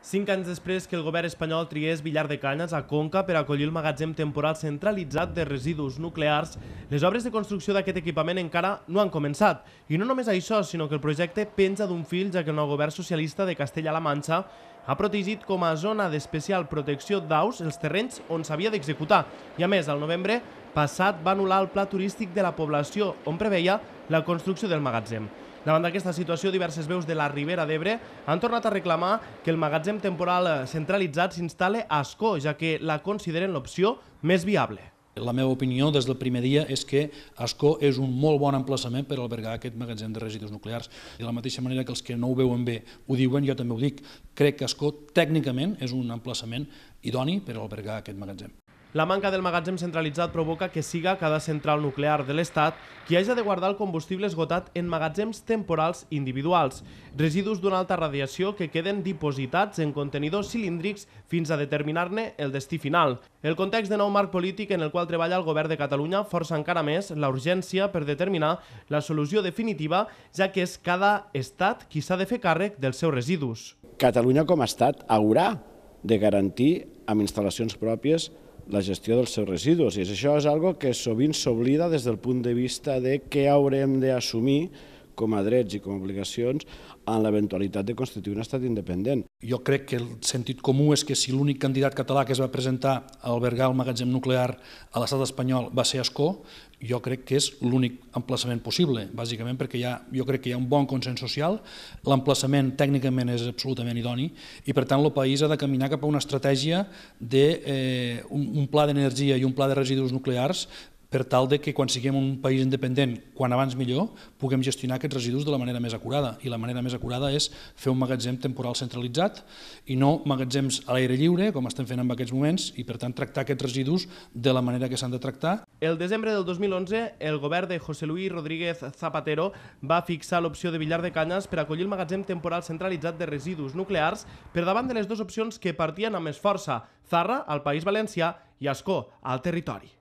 Cinc anys després que el govern espanyol triés Villar de Canes a Conca per acollir el magatzem temporal centralitzat de residus nuclears, les obres de construcció d'aquest equipament encara no han començat. I no només això, sinó que el projecte penja d'un fil, ja que el nou govern socialista de Castella-La Manxa ha protegit com a zona d'especial protecció d'aus els terrenys on s'havia d'executar. I a més, al novembre passat va anul·lar el pla turístic de la població on preveia la construcció del magatzem. Davant d'aquesta situació, diverses veus de la Ribera d'Ebre han tornat a reclamar que el magatzem temporal centralitzat s'instal·le a Ascó, ja que la consideren l'opció més viable. La meva opinió des del primer dia és que Ascó és un molt bon emplaçament per albergar aquest magatzem de residus nuclears. De la mateixa manera que els que no ho veuen bé ho diuen, jo també ho dic. Crec que Ascó tècnicament és un emplaçament idoni per albergar aquest magatzem. La manca del magatzem centralitzat provoca que siga cada central nuclear de l'Estat qui hagi de guardar el combustible esgotat en magatzems temporals individuals, residus d'una alta radiació que queden dipositats en contenidors cilíndrics fins a determinar-ne el destí final. El context de nou marc polític en el qual treballa el govern de Catalunya força encara més la urgència per determinar la solució definitiva, ja que és cada estat qui s'ha de fer càrrec dels seus residus. Catalunya com a estat haurà de garantir amb instal·lacions pròpies la gestió dels seus residus. I això és algo que sovint s'oblida des del punt de vista de què haurem d'assumir com a drets i com a obligacions en l'eventualitat de constituir un estat independent. Jo crec que el sentit comú és que si l'únic candidat català que es va presentar a albergar el magatzem nuclear a l'estat espanyol va ser Escó, jo crec que és l'únic emplaçament possible, bàsicament perquè hi ha, jo crec que hi ha un bon consens social, l'emplaçament tècnicament és absolutament idoni i per tant el país ha de caminar cap a una estratègia d'un eh, un pla d'energia i un pla de residus nuclears per tal de que quan siguem un país independent, quan abans millor, puguem gestionar aquests residus de la manera més acurada. I la manera més acurada és fer un magatzem temporal centralitzat i no magatzems a l'aire lliure, com estem fent en aquests moments, i per tant tractar aquests residus de la manera que s'han de tractar. El desembre del 2011, el govern de José Luis Rodríguez Zapatero va fixar l'opció de Villar de Canyes per acollir el magatzem temporal centralitzat de residus nuclears per davant de les dues opcions que partien amb més força, Zarra, al País Valencià, i Ascó, al territori.